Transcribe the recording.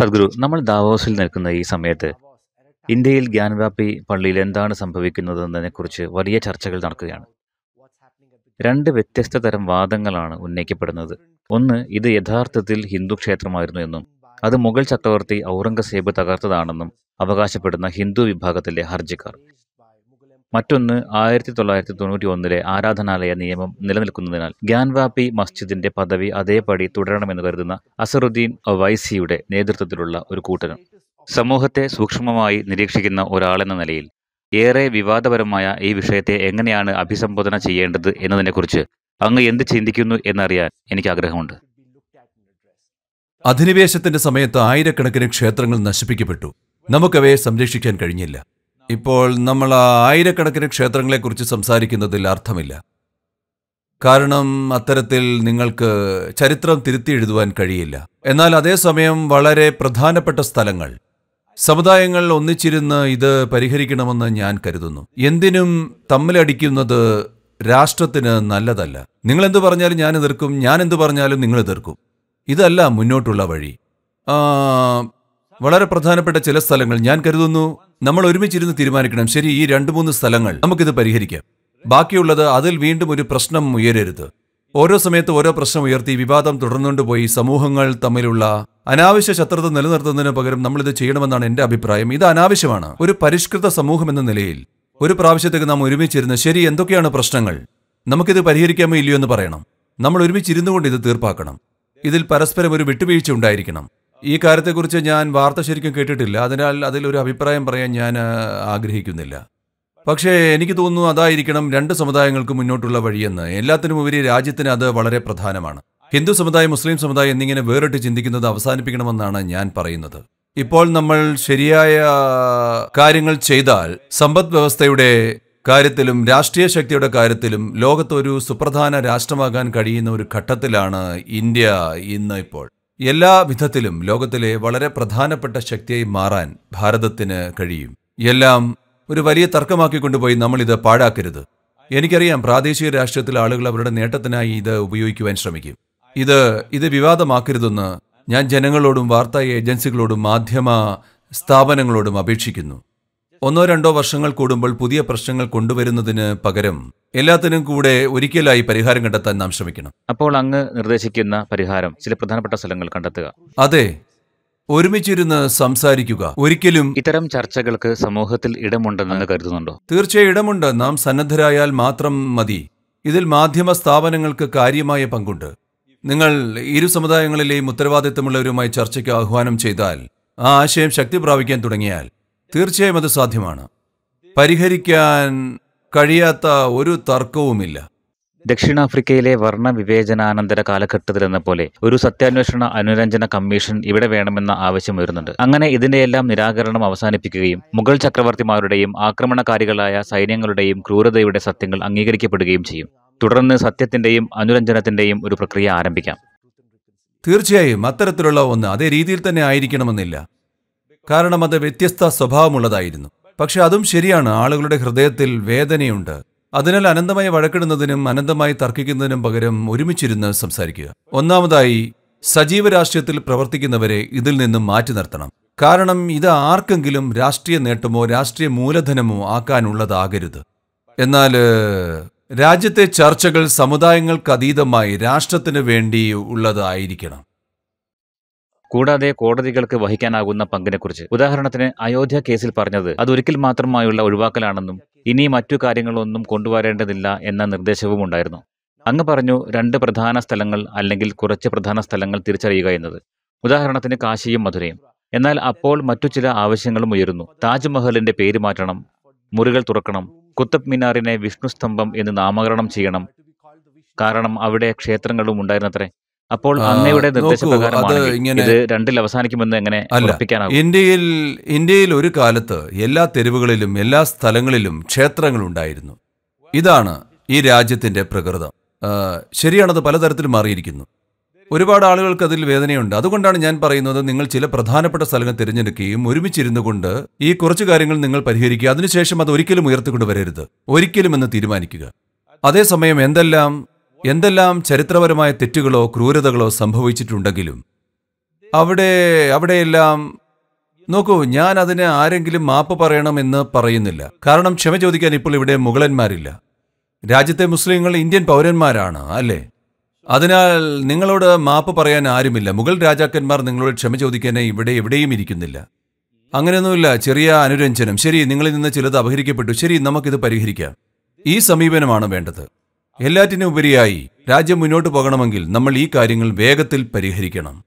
സദ്ഗുരു നമ്മൾ ദാവോസിൽ നിൽക്കുന്ന ഈ സമയത്ത് ഇന്ത്യയിൽ ജ്ഞാനവ്യാപി പള്ളിയിൽ എന്താണ് സംഭവിക്കുന്നതെന്നതിനെക്കുറിച്ച് വലിയ ചർച്ചകൾ നടക്കുകയാണ് രണ്ട് വ്യത്യസ്ത തരം വാദങ്ങളാണ് ഉന്നയിക്കപ്പെടുന്നത് ഒന്ന് ഇത് യഥാർത്ഥത്തിൽ ഹിന്ദു ക്ഷേത്രമായിരുന്നു എന്നും അത് മുഗൾ ചക്രവർത്തി ഔറംഗസേബ് തകർത്തതാണെന്നും അവകാശപ്പെടുന്ന ഹിന്ദു വിഭാഗത്തിലെ ഹർജിക്കാർ മറ്റൊന്ന് ആയിരത്തി തൊള്ളായിരത്തി തൊണ്ണൂറ്റി ഒന്നിലെ ആരാധനാലയ നിയമം നിലനിൽക്കുന്നതിനാൽ ഗ്യാൻവാപി മസ്ജിദിന്റെ പദവി അതേപടി തുടരണമെന്ന് കരുതുന്ന അസറുദ്ദീൻ വൈസിയുടെ നേതൃത്വത്തിലുള്ള ഒരു കൂട്ടരും സമൂഹത്തെ സൂക്ഷ്മമായി നിരീക്ഷിക്കുന്ന ഒരാളെന്ന നിലയിൽ ഏറെ വിവാദപരമായ ഈ വിഷയത്തെ എങ്ങനെയാണ് അഭിസംബോധന ചെയ്യേണ്ടത് എന്നതിനെക്കുറിച്ച് അങ്ങ് എന്ത് ചിന്തിക്കുന്നു എന്നറിയാൻ എനിക്ക് ആഗ്രഹമുണ്ട് അധിനിവേശത്തിന്റെ സമയത്ത് ആയിരക്കണക്കിന് ക്ഷേത്രങ്ങൾ നശിപ്പിക്കപ്പെട്ടു നമുക്കവയെ സംരക്ഷിക്കാൻ കഴിഞ്ഞില്ല ഇപ്പോൾ നമ്മൾ ആയിരക്കണക്കിന് ക്ഷേത്രങ്ങളെക്കുറിച്ച് സംസാരിക്കുന്നതിൽ അർത്ഥമില്ല കാരണം അത്തരത്തിൽ നിങ്ങൾക്ക് ചരിത്രം തിരുത്തി എഴുതുവാൻ കഴിയില്ല എന്നാൽ അതേസമയം വളരെ പ്രധാനപ്പെട്ട സ്ഥലങ്ങൾ സമുദായങ്ങൾ ഒന്നിച്ചിരുന്ന് ഇത് പരിഹരിക്കണമെന്ന് ഞാൻ കരുതുന്നു എന്തിനും തമ്മിലടിക്കുന്നത് രാഷ്ട്രത്തിന് നല്ലതല്ല നിങ്ങൾ എന്ത് പറഞ്ഞാലും ഞാൻ എതിർക്കും ഞാൻ എന്ത് പറഞ്ഞാലും നിങ്ങൾ എതിർക്കും ഇതല്ല മുന്നോട്ടുള്ള വഴി വളരെ പ്രധാനപ്പെട്ട ചില സ്ഥലങ്ങൾ ഞാൻ കരുതുന്നു നമ്മൾ ഒരുമിച്ചിരുന്ന് തീരുമാനിക്കണം ശരി ഈ രണ്ട് മൂന്ന് സ്ഥലങ്ങൾ നമുക്കിത് പരിഹരിക്കാം ബാക്കിയുള്ളത് അതിൽ വീണ്ടും ഒരു പ്രശ്നം ഉയരരുത് ഓരോ സമയത്ത് ഓരോ പ്രശ്നം ഉയർത്തി വിവാദം തുടർന്നുകൊണ്ടുപോയി സമൂഹങ്ങൾ തമ്മിലുള്ള അനാവശ്യ ശത്രുത നിലനിർത്തുന്നതിന് പകരം നമ്മളിത് ചെയ്യണമെന്നാണ് എന്റെ അഭിപ്രായം ഇത് അനാവശ്യമാണ് ഒരു പരിഷ്കൃത സമൂഹം എന്ന നിലയിൽ ഒരു പ്രാവശ്യത്തേക്ക് നാം ഒരുമിച്ചിരുന്ന് ശരി എന്തൊക്കെയാണ് പ്രശ്നങ്ങൾ നമുക്കിത് പരിഹരിക്കാമോ ഇല്ലയോ എന്ന് പറയണം നമ്മൾ ഒരുമിച്ചിരുന്നുകൊണ്ട് ഇത് തീർപ്പാക്കണം ഇതിൽ പരസ്പരം ഒരു വിട്ടുവീഴ്ച ഉണ്ടായിരിക്കണം ഈ കാര്യത്തെക്കുറിച്ച് ഞാൻ വാർത്ത ശരിക്കും കേട്ടിട്ടില്ല അതിനാൽ അതിലൊരു അഭിപ്രായം പറയാൻ ഞാൻ ആഗ്രഹിക്കുന്നില്ല പക്ഷേ എനിക്ക് തോന്നുന്നു അതായിരിക്കണം രണ്ട് സമുദായങ്ങൾക്ക് മുന്നോട്ടുള്ള വഴിയെന്ന് എല്ലാത്തിനുമുപരി രാജ്യത്തിന് അത് വളരെ പ്രധാനമാണ് ഹിന്ദു സമുദായം മുസ്ലിം സമുദായം എന്നിങ്ങനെ വേറിട്ട് ചിന്തിക്കുന്നത് അവസാനിപ്പിക്കണമെന്നാണ് ഞാൻ പറയുന്നത് ഇപ്പോൾ നമ്മൾ ശരിയായ കാര്യങ്ങൾ ചെയ്താൽ സമ്പദ് വ്യവസ്ഥയുടെ കാര്യത്തിലും രാഷ്ട്രീയ ശക്തിയുടെ കാര്യത്തിലും ലോകത്തൊരു സുപ്രധാന രാഷ്ട്രമാകാൻ കഴിയുന്ന ഒരു ഘട്ടത്തിലാണ് ഇന്ത്യ ഇന്ന് ഇപ്പോൾ എല്ലാ വിധത്തിലും ലോകത്തിലെ വളരെ പ്രധാനപ്പെട്ട ശക്തിയായി മാറാൻ ഭാരതത്തിന് കഴിയും എല്ലാം ഒരു വലിയ തർക്കമാക്കി കൊണ്ടുപോയി നമ്മളിത് പാഴാക്കരുത് എനിക്കറിയാം പ്രാദേശിക രാഷ്ട്രീയത്തിലെ ആളുകൾ അവരുടെ നേട്ടത്തിനായി ഇത് ഉപയോഗിക്കുവാൻ ശ്രമിക്കും ഇത് ഇത് വിവാദമാക്കരുതെന്ന് ഞാൻ ജനങ്ങളോടും വാർത്താ ഏജൻസികളോടും മാധ്യമ സ്ഥാപനങ്ങളോടും അപേക്ഷിക്കുന്നു ഒന്നോ രണ്ടോ വർഷങ്ങൾ കൂടുമ്പോൾ പുതിയ പ്രശ്നങ്ങൾ കൊണ്ടുവരുന്നതിന് പകരം എല്ലാത്തിനും കൂടെ ഒരിക്കലായി പരിഹാരം കണ്ടെത്താൻ നാം ശ്രമിക്കണം അപ്പോൾ അങ്ങ് നിർദ്ദേശിക്കുന്ന പരിഹാരം ചില പ്രധാനപ്പെട്ട സ്ഥലങ്ങൾ കണ്ടെത്തുക അതെ ഒരുമിച്ചിരുന്ന് സംസാരിക്കുക ഒരിക്കലും ഇത്തരം ചർച്ചകൾക്ക് സമൂഹത്തിൽ ഇടമുണ്ടെന്ന് കരുതുന്നുണ്ടോ തീർച്ചയായും ഇടമുണ്ട് നാം സന്നദ്ധരായാൽ മാത്രം മതി ഇതിൽ മാധ്യമ സ്ഥാപനങ്ങൾക്ക് കാര്യമായ പങ്കുണ്ട് നിങ്ങൾ ഇരു സമുദായങ്ങളിലെയും ഉത്തരവാദിത്തമുള്ളവരുമായി ചർച്ചയ്ക്ക് ആഹ്വാനം ചെയ്താൽ ആ ആശയം ശക്തി പ്രാപിക്കാൻ തുടങ്ങിയാൽ തീർച്ചയായും അത് സാധ്യമാണ് പരിഹരിക്കാൻ കഴിയാത്ത ഒരു തർക്കവുമില്ല ദക്ഷിണാഫ്രിക്കയിലെ വർണ്ണ വിവേചനാനന്തര എന്ന പോലെ ഒരു സത്യാന്വേഷണ അനുരഞ്ജന കമ്മീഷൻ ഇവിടെ വേണമെന്ന ആവശ്യം ഉയരുന്നുണ്ട് അങ്ങനെ ഇതിന്റെയെല്ലാം നിരാകരണം അവസാനിപ്പിക്കുകയും മുഗൾ ചക്രവർത്തിമാരുടെയും ആക്രമണകാരികളായ സൈന്യങ്ങളുടെയും ക്രൂരതയുടെ സത്യങ്ങൾ അംഗീകരിക്കപ്പെടുകയും ചെയ്യും തുടർന്ന് സത്യത്തിന്റെയും അനുരഞ്ജനത്തിന്റെയും ഒരു പ്രക്രിയ ആരംഭിക്കാം തീർച്ചയായും അത്തരത്തിലുള്ള ഒന്ന് അതേ രീതിയിൽ തന്നെ ആയിരിക്കണമെന്നില്ല കാരണം അത് വ്യത്യസ്ത സ്വഭാവമുള്ളതായിരുന്നു പക്ഷെ അതും ശരിയാണ് ആളുകളുടെ ഹൃദയത്തിൽ വേദനയുണ്ട് അതിനാൽ അനന്തമായി വഴക്കിടുന്നതിനും അനന്തമായി തർക്കിക്കുന്നതിനും പകരം ഒരുമിച്ചിരുന്ന് സംസാരിക്കുക ഒന്നാമതായി സജീവ രാഷ്ട്രീയത്തിൽ പ്രവർത്തിക്കുന്നവരെ ഇതിൽ നിന്നും മാറ്റി നിർത്തണം കാരണം ഇത് ആർക്കെങ്കിലും രാഷ്ട്രീയ നേട്ടമോ രാഷ്ട്രീയ മൂലധനമോ ആക്കാനുള്ളതാകരുത് എന്നാൽ രാജ്യത്തെ ചർച്ചകൾ സമുദായങ്ങൾക്കതീതമായി രാഷ്ട്രത്തിന് വേണ്ടി ഉള്ളതായിരിക്കണം കൂടാതെ കോടതികൾക്ക് വഹിക്കാനാകുന്ന പങ്കിനെക്കുറിച്ച് ഉദാഹരണത്തിന് അയോധ്യ കേസിൽ പറഞ്ഞത് അതൊരിക്കൽ മാത്രമായുള്ള ഒഴിവാക്കലാണെന്നും ഇനി മറ്റു കാര്യങ്ങളൊന്നും കൊണ്ടുവരേണ്ടതില്ല എന്ന നിർദ്ദേശവും ഉണ്ടായിരുന്നു അങ്ങ് പറഞ്ഞു രണ്ട് പ്രധാന സ്ഥലങ്ങൾ അല്ലെങ്കിൽ കുറച്ച് പ്രധാന സ്ഥലങ്ങൾ തിരിച്ചറിയുക എന്നത് ഉദാഹരണത്തിന് കാശിയും മധുരയും എന്നാൽ അപ്പോൾ മറ്റു ചില ആവശ്യങ്ങളും ഉയരുന്നു താജ്മഹലിന്റെ പേര് മാറ്റണം മുറികൾ തുറക്കണം കുത്തബ് മിനാറിനെ വിഷ്ണു സ്തംഭം എന്ന് നാമകരണം ചെയ്യണം കാരണം അവിടെ ക്ഷേത്രങ്ങളും ഉണ്ടായിരുന്നത്രേ അപ്പോൾ അന്നയുടെ നിർദ്ദേശപ്രകാരമാണ് ഇത് രണ്ടിൽ അവസാനിക്കുമെന്ന് എങ്ങനെ അല്ല ഇന്ത്യയിൽ ഇന്ത്യയിൽ ഒരു കാലത്ത് എല്ലാ തെരുവുകളിലും എല്ലാ സ്ഥലങ്ങളിലും ക്ഷേത്രങ്ങളുണ്ടായിരുന്നു ഇതാണ് ഈ രാജ്യത്തിന്റെ പ്രകൃതം ശരിയാണത് പലതരത്തിൽ മാറിയിരിക്കുന്നു ഒരുപാട് ആളുകൾക്ക് അതിൽ വേദനയുണ്ട് അതുകൊണ്ടാണ് ഞാൻ പറയുന്നത് നിങ്ങൾ ചില പ്രധാനപ്പെട്ട സ്ഥലങ്ങൾ തിരഞ്ഞെടുക്കുകയും ഒരുമിച്ചിരുന്നു കൊണ്ട് ഈ കുറച്ച് കാര്യങ്ങൾ നിങ്ങൾ പരിഹരിക്കുക അതിനുശേഷം അത് ഒരിക്കലും ഉയർത്തിക്കൊണ്ട് വരരുത് ഒരിക്കലും എന്ന് തീരുമാനിക്കുക അതേസമയം എന്തെല്ലാം എന്തെല്ലാം ചരിത്രപരമായ തെറ്റുകളോ ക്രൂരതകളോ സംഭവിച്ചിട്ടുണ്ടെങ്കിലും അവിടെ അവിടെയെല്ലാം നോക്കൂ ഞാൻ അതിന് ആരെങ്കിലും മാപ്പ് പറയണമെന്ന് പറയുന്നില്ല കാരണം ക്ഷമ ചോദിക്കാൻ ഇപ്പോൾ ഇവിടെ മുഗളന്മാരില്ല രാജ്യത്തെ മുസ്ലിങ്ങൾ ഇന്ത്യൻ പൗരന്മാരാണ് അല്ലേ അതിനാൽ നിങ്ങളോട് മാപ്പ് പറയാൻ ആരുമില്ല മുഗൾ രാജാക്കന്മാർ നിങ്ങളോട് ക്ഷമ ചോദിക്കാൻ ഇവിടെ എവിടെയും ഇരിക്കുന്നില്ല അങ്ങനെയൊന്നുമില്ല ചെറിയ അനുരഞ്ജനം ശരി നിങ്ങളിൽ നിന്ന് ചിലത് അപഹരിക്കപ്പെട്ടു ശരി നമുക്കിത് പരിഹരിക്കാം ഈ സമീപനമാണ് വേണ്ടത് എല്ലാറ്റിനുപരിയായി രാജ്യം മുന്നോട്ട് പോകണമെങ്കിൽ നമ്മൾ ഈ കാര്യങ്ങൾ വേഗത്തിൽ പരിഹരിക്കണം